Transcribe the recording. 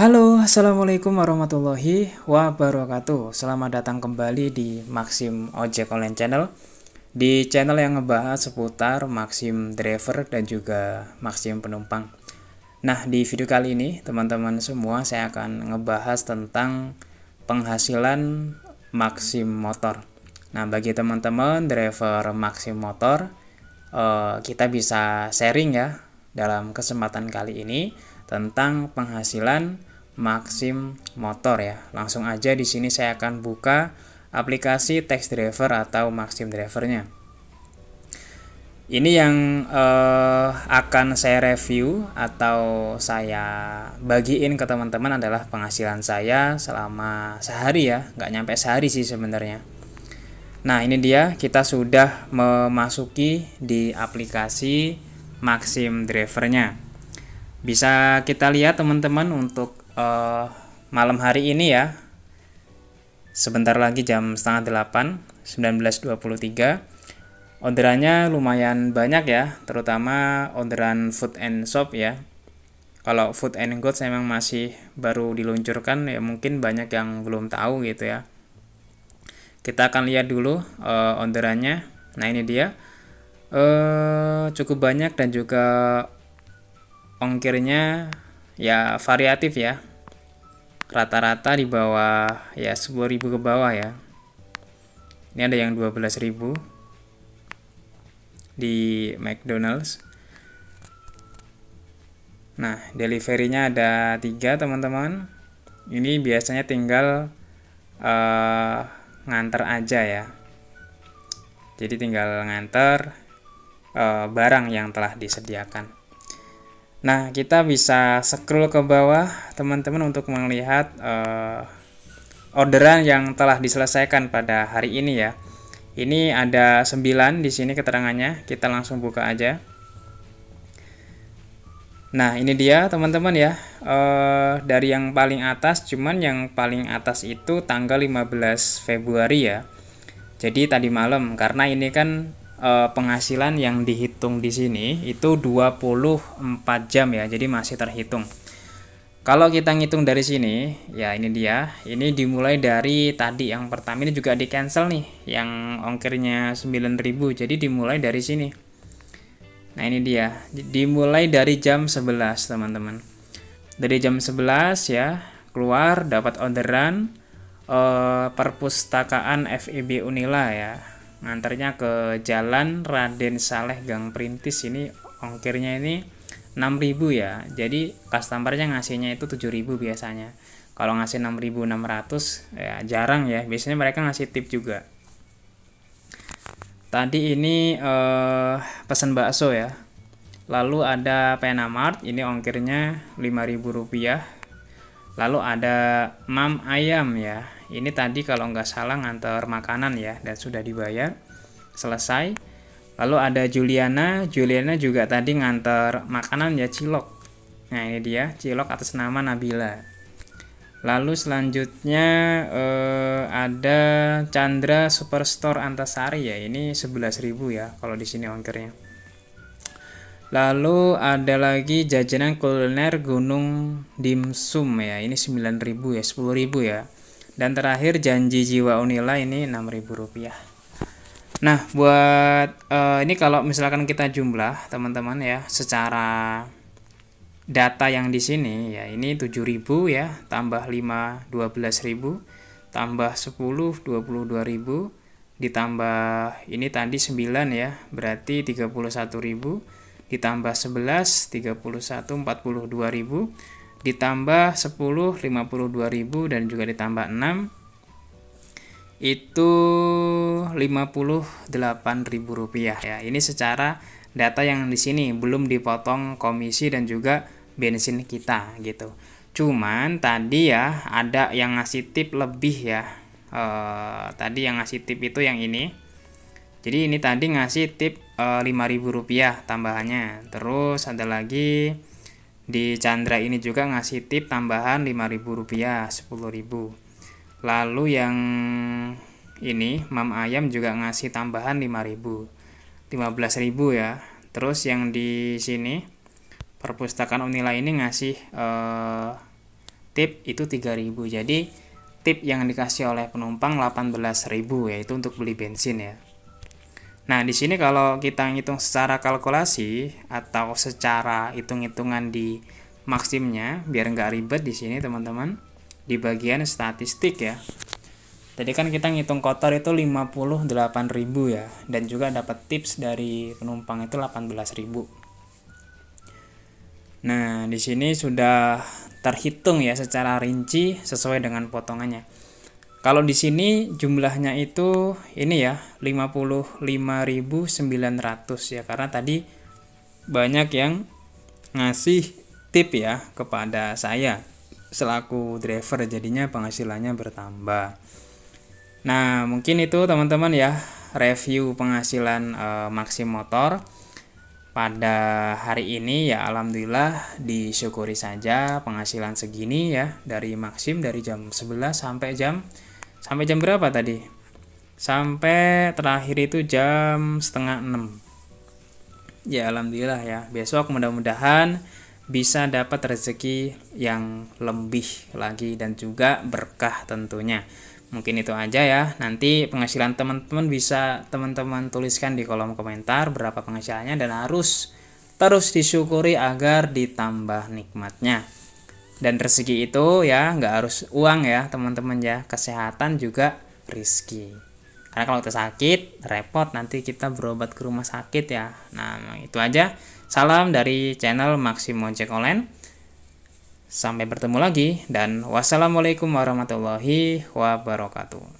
Halo, Assalamualaikum warahmatullahi wabarakatuh Selamat datang kembali di Maxim Ojek Online Channel Di channel yang ngebahas seputar Maxim Driver dan juga Maxim Penumpang Nah, di video kali ini teman-teman semua saya akan ngebahas tentang penghasilan Maxim Motor Nah, bagi teman-teman driver Maxim Motor eh, Kita bisa sharing ya dalam kesempatan kali ini tentang penghasilan Maxim Motor ya. Langsung aja di sini saya akan buka aplikasi Text Driver atau Maxim Drivernya. Ini yang eh, akan saya review atau saya bagiin ke teman-teman adalah penghasilan saya selama sehari ya, nggak nyampe sehari sih sebenarnya. Nah ini dia kita sudah memasuki di aplikasi Maxim Drivernya. Bisa kita lihat teman-teman untuk uh, malam hari ini ya. Sebentar lagi jam setengah delapan, 19.23. Orderannya lumayan banyak ya, terutama orderan food and shop ya. Kalau food and goods emang masih baru diluncurkan ya mungkin banyak yang belum tahu gitu ya. Kita akan lihat dulu uh, orderannya. Nah ini dia. Uh, cukup banyak dan juga ongkirnya ya variatif ya rata-rata di bawah ya 10.000 ke bawah ya ini ada yang 12.000 di McDonald's nah deliverynya ada tiga teman-teman ini biasanya tinggal uh, nganter aja ya jadi tinggal nganter uh, barang yang telah disediakan Nah, kita bisa scroll ke bawah, teman-teman, untuk melihat uh, orderan yang telah diselesaikan pada hari ini ya. Ini ada 9 di sini keterangannya, kita langsung buka aja. Nah, ini dia teman-teman ya. Uh, dari yang paling atas, cuman yang paling atas itu tanggal 15 Februari ya. Jadi tadi malam karena ini kan Eh, penghasilan yang dihitung di sini itu 24 jam ya jadi masih terhitung kalau kita ngitung dari sini ya ini dia ini dimulai dari tadi yang pertama ini juga di cancel nih yang ongkirnya 9000 jadi dimulai dari sini nah ini dia dimulai dari jam 11 teman-teman dari jam 11 ya keluar dapat orderan eh, perpustakaan FEB Unila ya ngantarnya ke Jalan Raden Saleh Gang Perintis ini ongkirnya ini 6000 ya jadi customernya ngasihnya itu 7000 biasanya kalau ngasih 6600 ya jarang ya biasanya mereka ngasih tip juga tadi ini eh, pesan bakso ya lalu ada Penamart ini ongkirnya 5000 rupiah lalu ada mam ayam ya ini tadi kalau nggak salah ngantar makanan ya dan sudah dibayar selesai lalu ada Juliana Juliana juga tadi ngantar makanan ya cilok nah ini dia cilok atas nama Nabila lalu selanjutnya eh, ada Chandra Superstore Antasari ya ini 11.000 ya kalau di sini ongkirnya Lalu ada lagi jajanan kuliner Gunung Dimsum ya. Ini 9.000 ya, 10.000 ya. Dan terakhir janji jiwa Unila ini 6.000 rupiah. Nah, buat uh, ini kalau misalkan kita jumlah teman-teman ya secara data yang di sini ya ini 7.000 ya, tambah 5 12.000, tambah 10 22.000 ditambah ini tadi 9 ya, berarti ribu ditambah 11 31 42 ribu ditambah 10 52 ribu dan juga ditambah 6 itu 58 ribu rupiah ya ini secara data yang di sini belum dipotong komisi dan juga bensin kita gitu cuman tadi ya ada yang ngasih tip lebih ya e, tadi yang ngasih tip itu yang ini jadi ini tadi ngasih tip eh, Rp5.000 rupiah tambahannya terus ada lagi di Chandra ini juga ngasih tip tambahan Rp5.000 10.000 lalu yang ini Mam Ayam juga ngasih tambahan 5.000 15.000 ya terus yang di sini perpustakaan Unila ini ngasih eh, tip itu 3000 jadi tip yang dikasih oleh penumpang 18.000 yaitu untuk beli bensin ya Nah, di sini kalau kita ngitung secara kalkulasi atau secara hitung-hitungan di maksimnya, biar nggak ribet di sini teman-teman, di bagian statistik ya. Tadi kan kita ngitung kotor itu 58.000 ya, dan juga dapat tips dari penumpang itu 18.000. Nah, di sini sudah terhitung ya secara rinci sesuai dengan potongannya. Kalau di sini jumlahnya itu ini ya 55.900 ya karena tadi banyak yang ngasih tip ya kepada saya selaku driver jadinya penghasilannya bertambah. Nah, mungkin itu teman-teman ya review penghasilan e, eh, Maxim Motor pada hari ini ya alhamdulillah disyukuri saja penghasilan segini ya dari Maxim dari jam 11 sampai jam Sampai jam berapa tadi? Sampai terakhir itu jam setengah enam. Ya alhamdulillah ya. Besok mudah-mudahan bisa dapat rezeki yang lebih lagi dan juga berkah tentunya. Mungkin itu aja ya. Nanti penghasilan teman-teman bisa teman-teman tuliskan di kolom komentar berapa penghasilannya dan harus terus disyukuri agar ditambah nikmatnya dan rezeki itu ya nggak harus uang ya teman-teman ya kesehatan juga rezeki. karena kalau kita sakit repot nanti kita berobat ke rumah sakit ya nah itu aja salam dari channel Maximo Jack Online sampai bertemu lagi dan wassalamualaikum warahmatullahi wabarakatuh